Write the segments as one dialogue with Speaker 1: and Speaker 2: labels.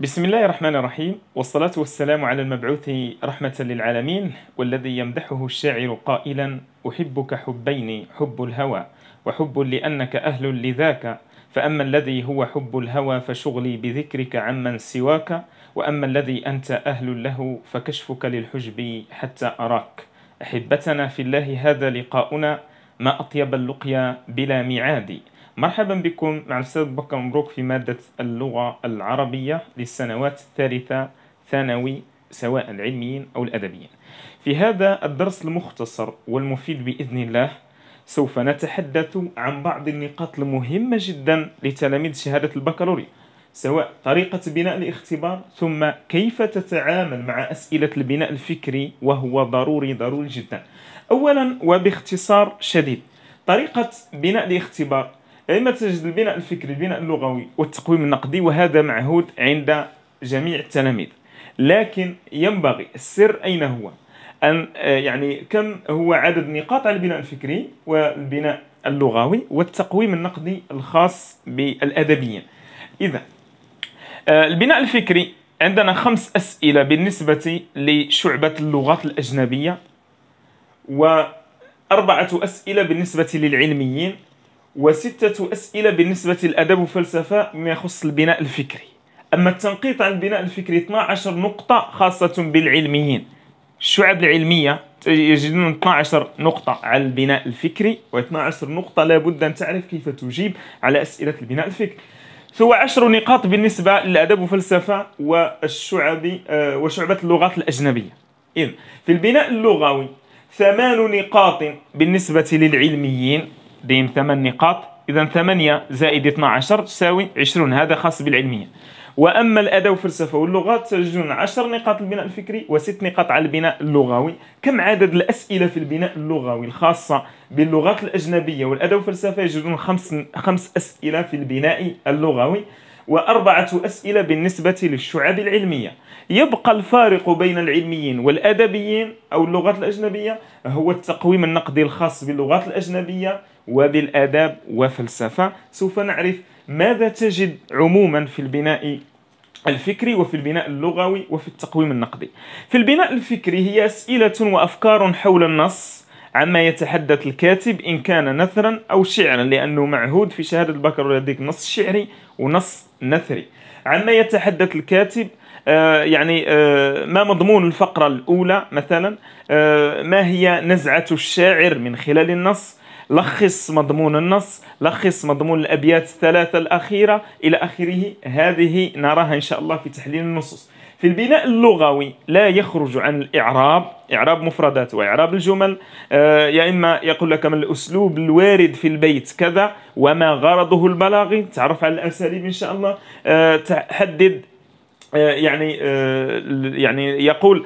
Speaker 1: بسم الله الرحمن الرحيم والصلاة والسلام على المبعوث رحمة للعالمين والذي يمدحه الشاعر قائلا أحبك حبين حب الهوى وحب لأنك أهل لذاك فأما الذي هو حب الهوى فشغلي بذكرك عمن سواك وأما الذي أنت أهل له فكشفك للحجب حتى أراك أحبتنا في الله هذا لقاؤنا ما أطيب اللقيا بلا ميعاد مرحبا بكم مع الأستاذ بكر مبروك في مادة اللغة العربية للسنوات الثالثة ثانوي سواء العلميين أو الأدبيين في هذا الدرس المختصر والمفيد بإذن الله سوف نتحدث عن بعض النقاط المهمة جدا لتلاميذ شهادة البكالوريا سواء طريقة بناء الاختبار ثم كيف تتعامل مع أسئلة البناء الفكري وهو ضروري ضروري جدا أولا وباختصار شديد طريقة بناء الاختبار يعني تجد البناء الفكري البناء اللغوي والتقويم النقدي وهذا معهود عند جميع التلاميذ لكن ينبغي السر أين هو أن آه، يعني كم هو عدد نقاط على البناء الفكري والبناء اللغوي والتقويم النقدي الخاص بالأدبيين إذا آه، البناء الفكري عندنا خمس أسئلة بالنسبة لشعبة اللغات الأجنبية وأربعة أسئلة بالنسبة للعلميين وستة أسئلة بالنسبة للأدب والفلسفة ما يخص البناء الفكري أما التنقيط عن البناء الفكري 12 نقطة خاصة بالعلميين الشعب العلمية يجدون 12 نقطة على البناء الفكري و12 نقطة لابد أن تعرف كيف تجيب على أسئلة البناء الفكري ثم عشر نقاط بالنسبة للأدب والفلسفة والشعب آه، وشعبة اللغات الأجنبية إذن في البناء اللغوي ثمان نقاط بالنسبة للعلميين دين ثمان نقاط إذا 8 زائد 12 تساوي 20 هذا خاص بالعلمية وأما الأدب والفلسفة واللغات تجدون 10 نقاط البناء الفكري وست نقاط على البناء اللغوي كم عدد الأسئلة في البناء اللغوي الخاصة باللغات الأجنبية والأدب والفلسفة يجدون خمس, خمس أسئلة في البناء اللغوي وأربعة أسئلة بالنسبة للشعب العلمية يبقى الفارق بين العلميين والأدبيين أو اللغات الأجنبية هو التقويم النقدي الخاص باللغات الأجنبية وبالآداب وفلسفة سوف نعرف ماذا تجد عموما في البناء الفكري وفي البناء اللغوي وفي التقويم النقدي في البناء الفكري هي أسئلة وأفكار حول النص عما يتحدث الكاتب إن كان نثرا أو شعرا لأنه معهود في شهادة البكالوريا لديك نص شعري ونص نثري عما يتحدث الكاتب آه يعني آه ما مضمون الفقرة الأولى مثلا آه ما هي نزعة الشاعر من خلال النص لخص مضمون النص لخص مضمون الأبيات الثلاثة الأخيرة إلى آخره هذه نراها إن شاء الله في تحليل النصوص في البناء اللغوي لا يخرج عن الإعراب إعراب مفردات وإعراب الجمل آه، يا إما يقول لك من الأسلوب الوارد في البيت كذا وما غرضه البلاغي تعرف على الأساليب إن شاء الله آه، تحدد آه، يعني يعني يقول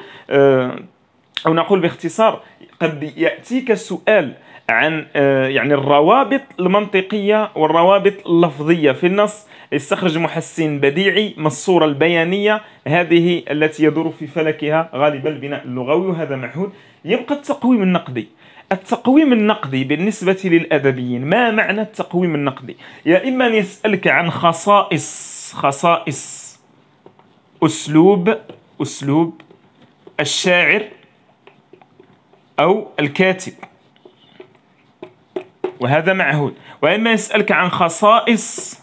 Speaker 1: أو نقول باختصار قد يأتيك سؤال عن آه، يعني الروابط المنطقية والروابط اللفظية في النص استخرج محسن بديعي ما الصورة البيانية هذه التي يدور في فلكها غالبا البناء اللغوي وهذا معهود يبقى التقويم النقدي التقويم النقدي بالنسبة للأدبيين ما معنى التقويم النقدي؟ يا إما أن يسألك عن خصائص خصائص أسلوب أسلوب الشاعر أو الكاتب وهذا معهود وإما يسألك عن خصائص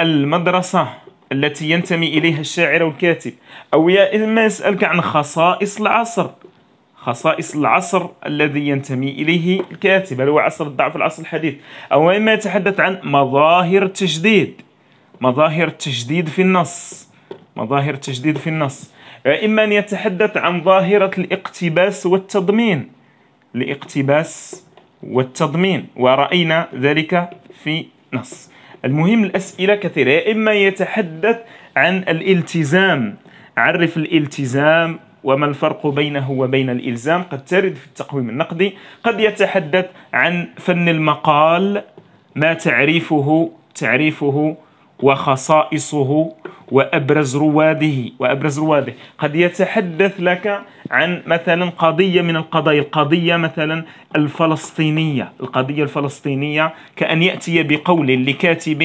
Speaker 1: المدرسة التي ينتمي إليها الشاعر والكاتب أو إما يسألك عن خصائص العصر خصائص العصر الذي ينتمي إليه الكاتب هل هو عصر الضعف العصر الحديث أو إما يتحدث عن مظاهر التجديد مظاهر التجديد في النص مظاهر التجديد في النص إما أن يتحدث عن ظاهرة الاقتباس والتضمين الاقتباس والتضمين ورأينا ذلك في نص المهم الأسئلة كثيرة يا إما يتحدث عن الالتزام عرف الالتزام وما الفرق بينه وبين الإلزام قد ترد في التقويم النقدي قد يتحدث عن فن المقال ما تعريفه تعريفه وخصائصه وأبرز رواده وأبرز رواده قد يتحدث لك عن مثلا قضية من القضايا القضية مثلا الفلسطينية القضية الفلسطينية كأن يأتي بقول لكاتب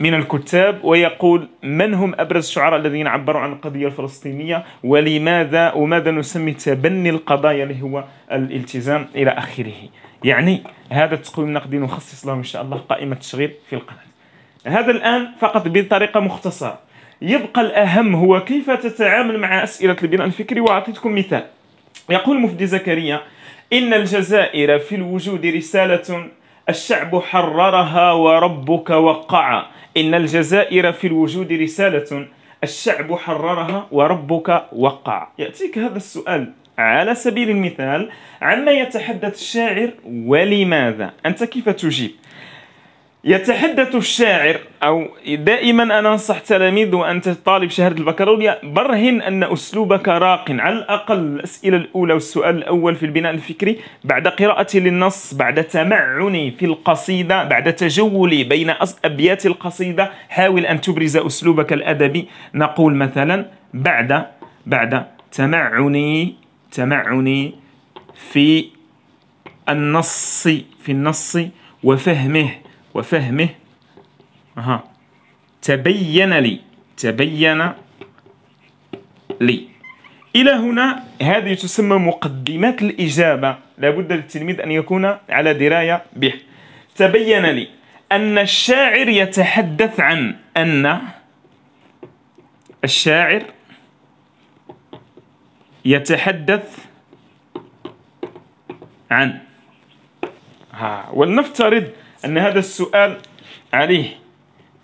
Speaker 1: من الكتاب ويقول من هم أبرز الشعراء الذين عبروا عن القضية الفلسطينية ولماذا وماذا نسمي تبني القضايا اللي هو الالتزام إلى آخره يعني هذا التقويم النقدي نخصص له إن شاء الله قائمة تشغيل في القناة هذا الآن فقط بطريقة مختصرة يبقى الأهم هو كيف تتعامل مع أسئلة البناء الفكري وأعطيتكم مثال يقول مفدي زكريا إن الجزائر في الوجود رسالة الشعب حررها وربك وقع إن الجزائر في الوجود رسالة الشعب حررها وربك وقع يأتيك هذا السؤال على سبيل المثال عما يتحدث الشاعر ولماذا أنت كيف تجيب يتحدث الشاعر أو دائما أنا أنصح تلاميذ وأنت طالب شهادة البكالوريا برهن أن أسلوبك راق على الأقل الأسئلة الأولى والسؤال الأول في البناء الفكري بعد قراءتي للنص بعد تمعني في القصيدة بعد تجولي بين أبيات القصيدة حاول أن تبرز أسلوبك الأدبي نقول مثلا بعد بعد تمعني تمعني في النص في النص وفهمه وفهمه أها تبين لي تبين لي إلى هنا هذه تسمى مقدمات الإجابة لابد للتلميذ أن يكون على دراية به تبين لي أن الشاعر يتحدث عن أن الشاعر يتحدث عن ها ولنفترض أن هذا السؤال عليه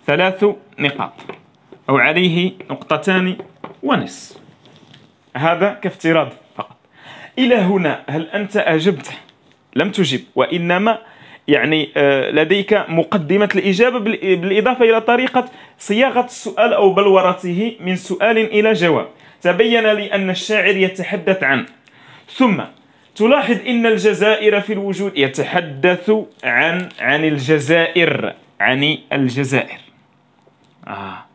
Speaker 1: ثلاث نقاط أو عليه نقطتان ونصف هذا كافتراض فقط إلى هنا هل أنت أجبت لم تجب وإنما يعني آه، لديك مقدمة الإجابة بالإضافة إلى طريقة صياغة السؤال أو بلورته من سؤال إلى جواب تبين لي أن الشاعر يتحدث عن ثم تلاحظ ان الجزائر في الوجود يتحدث عن عن الجزائر عن الجزائر آه.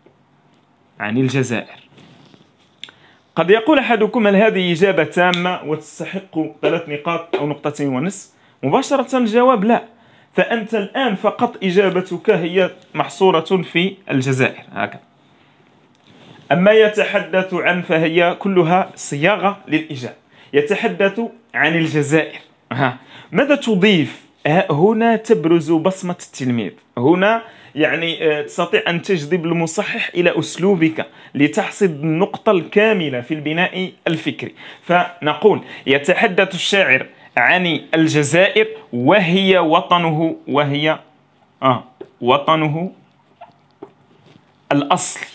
Speaker 1: عن الجزائر قد يقول احدكم هل هذه اجابه تامه وتستحق ثلاث نقاط او نقطتين ونصف مباشره الجواب لا فانت الان فقط اجابتك هي محصوره في الجزائر هكذا اما يتحدث عن فهي كلها صياغه للاجابه يتحدث عن الجزائر ماذا تضيف هنا تبرز بصمة التلميذ هنا يعني آه، تستطيع أن تجذب المصحح إلى أسلوبك لتحصد النقطة الكاملة في البناء الفكري فنقول يتحدث الشاعر عن الجزائر وهي وطنه وهي آه وطنه الأصل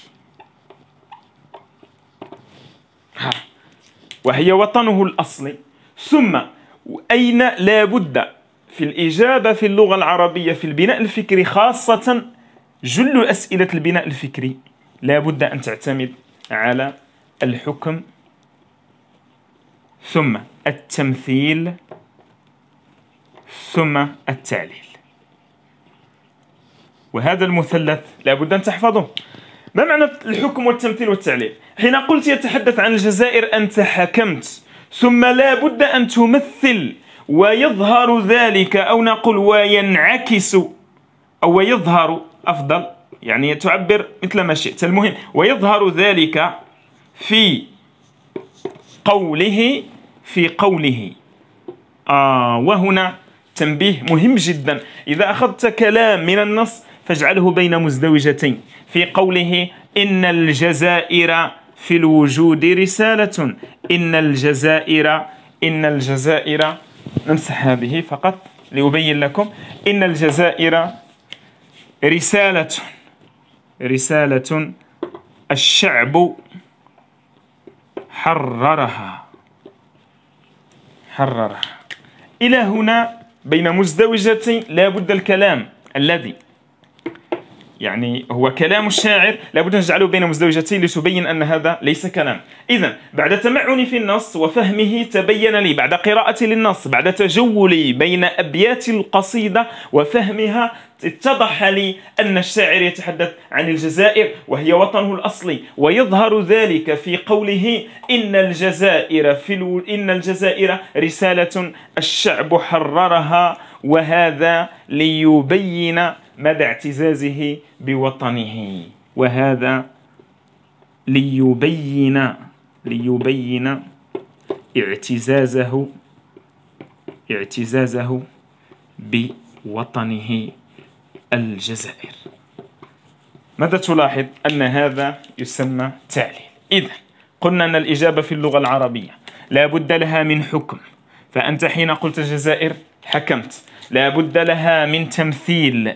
Speaker 1: وهي وطنه الأصلي ثم أين لابد في الإجابة في اللغة العربية في البناء الفكري خاصة جل أسئلة البناء الفكري لابد أن تعتمد على الحكم ثم التمثيل ثم التعليل وهذا المثلث لابد أن تحفظه ما معنى الحكم والتمثيل والتعليل؟ حين قلت يتحدث عن الجزائر أنت حكمت ثم لا بد أن تمثل ويظهر ذلك أو نقول وينعكس أو ويظهر أفضل يعني تعبر مثل ما شئت المهم ويظهر ذلك في قوله في قوله آه وهنا تنبيه مهم جدا إذا أخذت كلام من النص فاجعله بين مزدوجتين في قوله إن الجزائر في الوجود رسالة إن الجزائر إن الجزائر نمسح هذه فقط لأبين لكم إن الجزائر رسالة رسالة الشعب حررها حررها إلى هنا بين مزدوجتين لا بد الكلام الذي يعني هو كلام الشاعر لابد أن نجعله بين مزدوجتين لتبين أن هذا ليس كلام إذا بعد تمعني في النص وفهمه تبين لي بعد قراءتي للنص بعد تجولي بين أبيات القصيدة وفهمها اتضح لي أن الشاعر يتحدث عن الجزائر وهي وطنه الأصلي ويظهر ذلك في قوله إن الجزائر في الو... إن الجزائر رسالة الشعب حررها وهذا ليبين مدى اعتزازه بوطنه وهذا ليبين ليبين اعتزازه اعتزازه بوطنه الجزائر ماذا تلاحظ أن هذا يسمى تعليل إذا قلنا أن الإجابة في اللغة العربية لا بد لها من حكم فأنت حين قلت الجزائر حكمت لا بد لها من تمثيل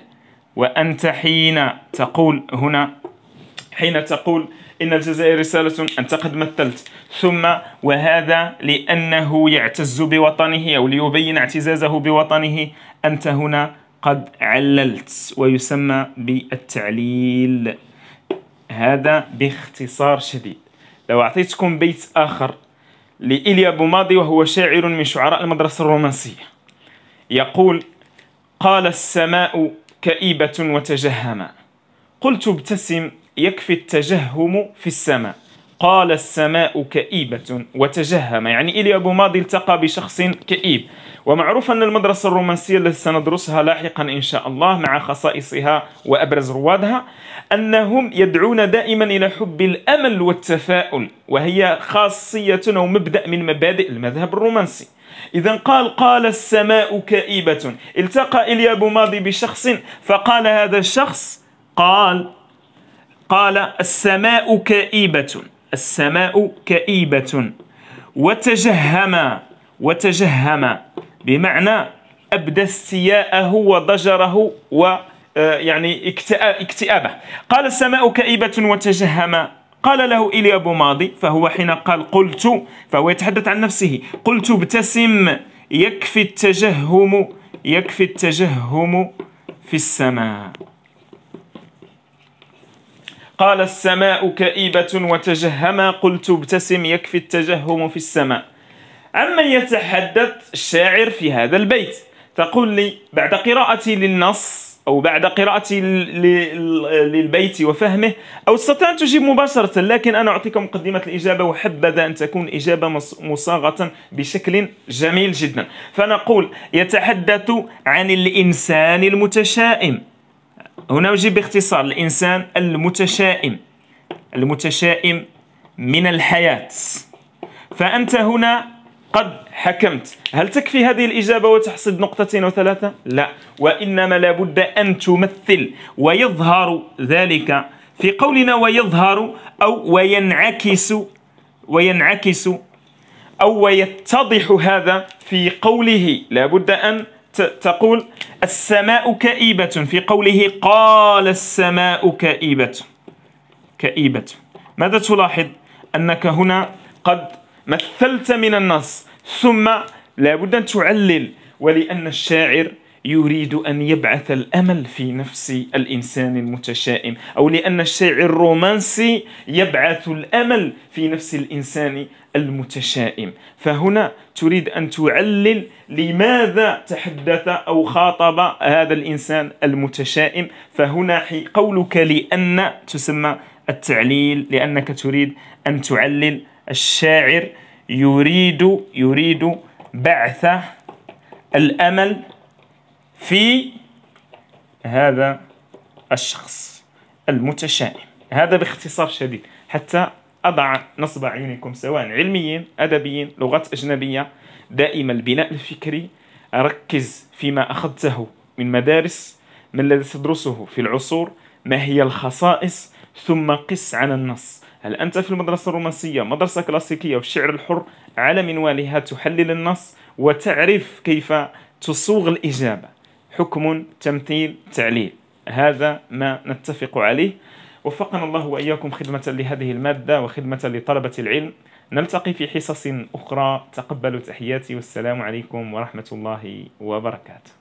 Speaker 1: وأنت حين تقول هنا حين تقول إن الجزائر رسالة أنت قد مثلت ثم وهذا لأنه يعتز بوطنه أو ليبين اعتزازه بوطنه أنت هنا قد عللت ويسمى بالتعليل هذا باختصار شديد لو أعطيتكم بيت آخر لإيليا بوماضي وهو شاعر من شعراء المدرسة الرومانسية يقول قال السماء كئيبة وتجهما قلت ابتسم يكفي التجهم في السماء قال السماء كئيبة وتجهم يعني إلي أبو ماضي التقى بشخص كئيب ومعروف أن المدرسة الرومانسية التي سندرسها لاحقا إن شاء الله مع خصائصها وأبرز روادها أنهم يدعون دائما إلى حب الأمل والتفاؤل وهي خاصية أو مبدأ من مبادئ المذهب الرومانسي إذا قال قال السماء كئيبة التقى إلي أبو ماضي بشخص فقال هذا الشخص قال قال السماء كئيبة السماء كئيبة وتجهم وتجهم بمعنى أبدى استياءه وضجره و آه، يعني اكتئابه قال السماء كئيبة وتجهم قال له أبو ماضي فهو حين قال قلت فهو يتحدث عن نفسه قلت ابتسم يكفي التجهم يكفي التجهم في السماء قال السماء كئيبة وتجهما قلت ابتسم يكفي التجهم في السماء عمن يتحدث الشاعر في هذا البيت تقول لي بعد قراءتي للنص أو بعد قراءتي للبيت وفهمه أو استطيع أن تجيب مباشرة لكن أنا أعطيك مقدمة الإجابة وحبذا أن تكون إجابة مصاغة بشكل جميل جدا فنقول يتحدث عن الإنسان المتشائم هنا أجيب باختصار الإنسان المتشائم المتشائم من الحياة فأنت هنا قد حكمت هل تكفي هذه الإجابة وتحصد نقطتين وثلاثة؟ لا وإنما لابد أن تمثل ويظهر ذلك في قولنا ويظهر أو وينعكس وينعكس أو ويتضح هذا في قوله لابد أن تقول السماء كئيبة في قوله قال السماء كئيبة كئيبة ماذا تلاحظ أنك هنا قد مثلت من النص ثم لابد أن تعلل ولأن الشاعر يريد أن يبعث الأمل في نفس الإنسان المتشائم أو لأن الشعر الرومانسي يبعث الأمل في نفس الإنسان المتشائم فهنا تريد أن تعلل لماذا تحدث أو خاطب هذا الإنسان المتشائم فهنا قولك لأن تسمى التعليل لأنك تريد أن تعلل الشاعر يريد يريد بعث الأمل في هذا الشخص المتشائم هذا باختصار شديد حتى أضع نصب عينكم سواء علميين أدبيين لغات أجنبية دائما البناء الفكري ركز فيما أخذته من مدارس ما الذي تدرسه في العصور ما هي الخصائص ثم قس على النص هل أنت في المدرسة الرومانسية مدرسة كلاسيكية والشعر الحر على منوالها تحلل النص وتعرف كيف تصوغ الإجابة حكم تمثيل تعليل هذا ما نتفق عليه وفقنا الله وإياكم خدمة لهذه المادة وخدمة لطلبة العلم نلتقي في حصص أخرى تقبلوا تحياتي والسلام عليكم ورحمة الله وبركاته